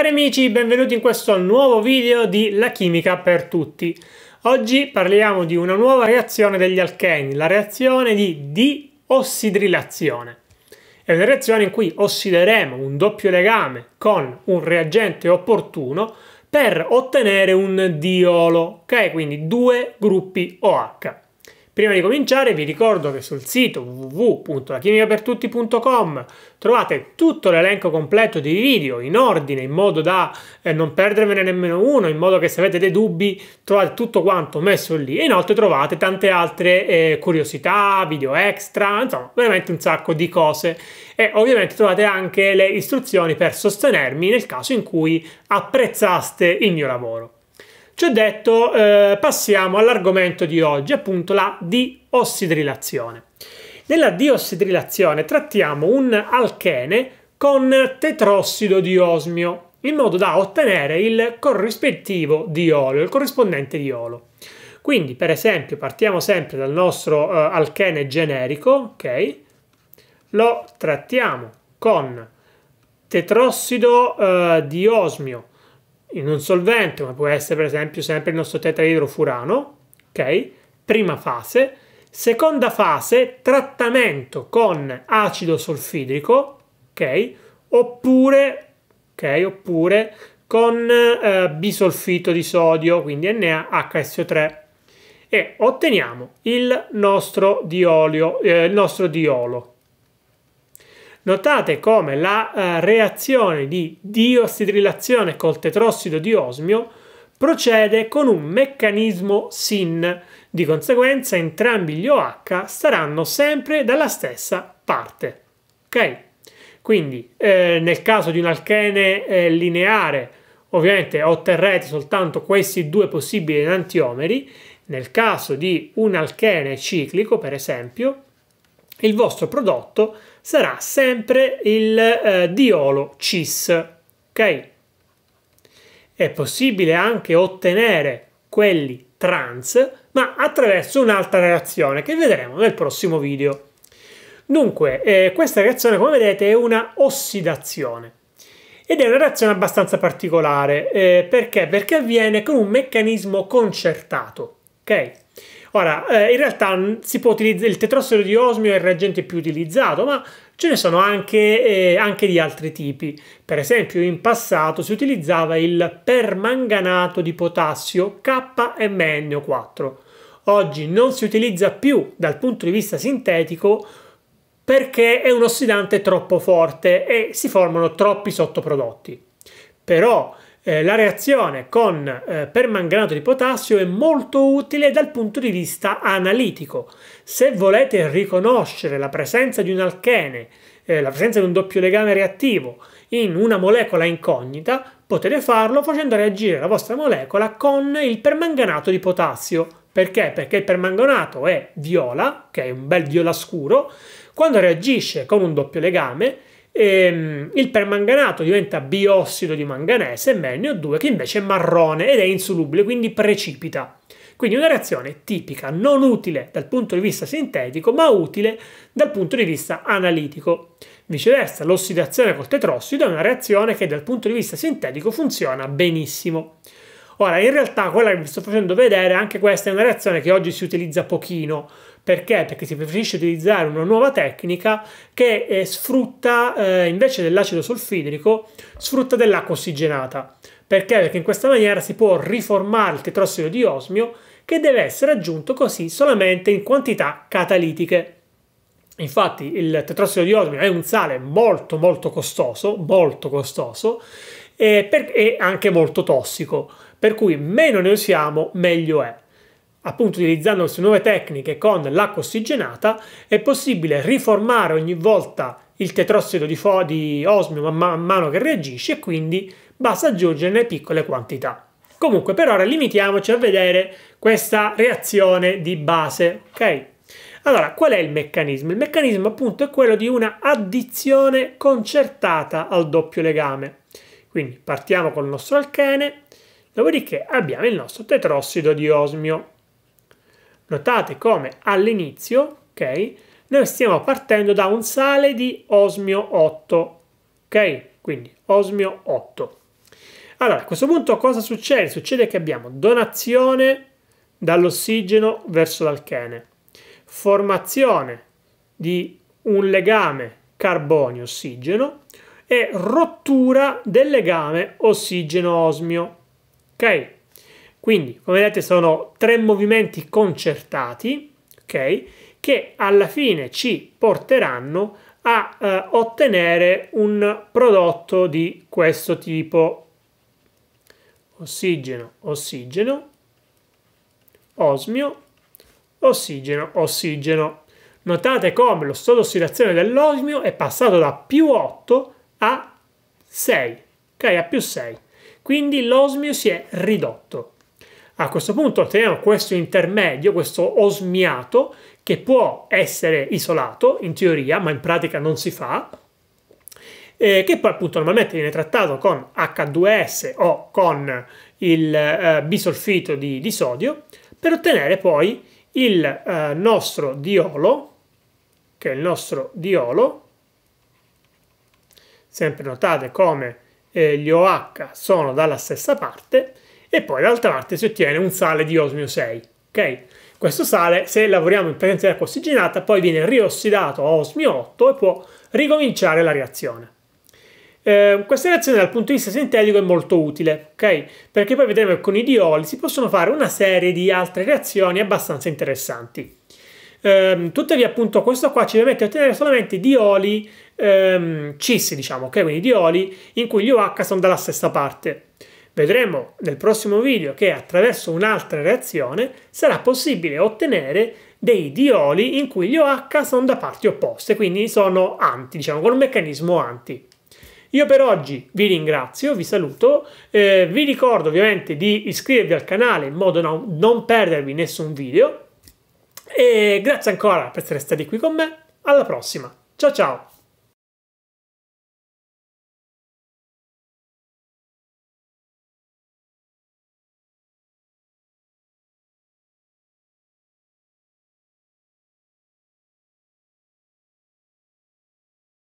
Cari amici, benvenuti in questo nuovo video di La chimica per tutti. Oggi parliamo di una nuova reazione degli alcheni, la reazione di diossidrilazione. È una reazione in cui ossideremo un doppio legame con un reagente opportuno per ottenere un diolo, ok? Quindi due gruppi OH. Prima di cominciare vi ricordo che sul sito www.lachimicapertutti.com trovate tutto l'elenco completo di video in ordine in modo da eh, non perdervene nemmeno uno, in modo che se avete dei dubbi trovate tutto quanto messo lì e inoltre trovate tante altre eh, curiosità, video extra, insomma veramente un sacco di cose e ovviamente trovate anche le istruzioni per sostenermi nel caso in cui apprezzaste il mio lavoro. Ciò detto, eh, passiamo all'argomento di oggi, appunto la diossidrilazione. Nella diossidrilazione trattiamo un alchene con tetrossido di osmio in modo da ottenere il corrispettivo diolo, il corrispondente diolo. Quindi, per esempio, partiamo sempre dal nostro eh, alchene generico, ok? Lo trattiamo con tetrossido eh, di osmio in un solvente, ma può essere per esempio sempre il nostro tetraidrofurano, ok? Prima fase. Seconda fase, trattamento con acido solfidrico, ok? Oppure, okay? Oppure con eh, bisolfito di sodio, quindi NaHSO3 e otteniamo il nostro diolio, eh, il nostro diolo, Notate come la eh, reazione di diossidrilazione col tetrossido di osmio procede con un meccanismo SIN, di conseguenza entrambi gli OH saranno sempre dalla stessa parte. Ok? Quindi eh, nel caso di un alchene eh, lineare ovviamente otterrete soltanto questi due possibili enantiomeri, nel caso di un alchene ciclico per esempio il vostro prodotto sarà sempre il eh, diolo cis. Ok? È possibile anche ottenere quelli trans, ma attraverso un'altra reazione che vedremo nel prossimo video. Dunque, eh, questa reazione, come vedete, è una ossidazione. Ed è una reazione abbastanza particolare, eh, perché? Perché avviene con un meccanismo concertato, ok? Ora, eh, in realtà si può utilizzare il tetrossero di osmio è il reagente più utilizzato, ma ce ne sono anche, eh, anche di altri tipi. Per esempio, in passato si utilizzava il permanganato di potassio KMNO4. Oggi non si utilizza più dal punto di vista sintetico perché è un ossidante troppo forte e si formano troppi sottoprodotti. Però eh, la reazione con eh, permanganato di potassio è molto utile dal punto di vista analitico. Se volete riconoscere la presenza di un alchene, eh, la presenza di un doppio legame reattivo in una molecola incognita, potete farlo facendo reagire la vostra molecola con il permanganato di potassio. Perché? Perché il permanganato è viola, che è un bel viola scuro, quando reagisce con un doppio legame ehm, il permanganato diventa biossido di manganese, MnO2, che invece è marrone ed è insolubile, quindi precipita. Quindi una reazione tipica, non utile dal punto di vista sintetico, ma utile dal punto di vista analitico. Viceversa, l'ossidazione col tetrossido è una reazione che dal punto di vista sintetico funziona benissimo. Ora, in realtà quella che vi sto facendo vedere, anche questa è una reazione che oggi si utilizza pochino, perché? Perché si preferisce utilizzare una nuova tecnica che eh, sfrutta, eh, invece dell'acido solfidrico, sfrutta dell'acqua ossigenata. Perché? Perché in questa maniera si può riformare il tetrossido di osmio che deve essere aggiunto così solamente in quantità catalitiche. Infatti il tetrossido di osmio è un sale molto molto costoso, molto costoso e, per, e anche molto tossico, per cui meno ne usiamo meglio è appunto utilizzando queste nuove tecniche con l'acqua ossigenata, è possibile riformare ogni volta il tetrossido di, di osmio man mano che reagisce e quindi basta aggiungerne piccole quantità. Comunque per ora limitiamoci a vedere questa reazione di base, ok? Allora, qual è il meccanismo? Il meccanismo appunto è quello di una addizione concertata al doppio legame. Quindi partiamo col nostro alchene, dopodiché abbiamo il nostro tetrossido di osmio Notate come all'inizio, ok, noi stiamo partendo da un sale di osmio 8, ok? Quindi osmio 8. Allora, a questo punto cosa succede? Succede che abbiamo donazione dall'ossigeno verso l'alchene, formazione di un legame carbonio-ossigeno e rottura del legame ossigeno-osmio. Ok? Quindi, come vedete, sono tre movimenti concertati, ok? Che alla fine ci porteranno a eh, ottenere un prodotto di questo tipo. Ossigeno, ossigeno, osmio, ossigeno, ossigeno. Notate come lo stato ossidazione dell'osmio è passato da più 8 a 6, ok? A più 6. Quindi l'osmio si è ridotto. A questo punto otteniamo questo intermedio, questo osmiato, che può essere isolato in teoria, ma in pratica non si fa, eh, che poi appunto normalmente viene trattato con H2S o con il eh, bisolfito di, di, sodio per ottenere poi il eh, nostro diolo che è il nostro diolo sempre notate come eh, gli OH sono dalla stessa parte e poi dall'altra parte si ottiene un sale di osmio 6. Okay? Questo sale, se lavoriamo in presenza di acqua ossigenata, poi viene riossidato a osmio 8 e può ricominciare la reazione. Eh, questa reazione dal punto di vista sintetico è molto utile, okay? perché poi vedremo che con i dioli si possono fare una serie di altre reazioni abbastanza interessanti. Eh, tuttavia appunto questo qua ci permette di ottenere solamente dioli ehm, cis, diciamo, okay? quindi dioli in cui gli OH sono dalla stessa parte. Vedremo nel prossimo video che attraverso un'altra reazione sarà possibile ottenere dei dioli in cui gli OH sono da parti opposte, quindi sono anti, diciamo, con un meccanismo anti. Io per oggi vi ringrazio, vi saluto, eh, vi ricordo ovviamente di iscrivervi al canale in modo da non, perdervi nessun video e grazie ancora per essere stati qui con me, alla prossima, ciao ciao!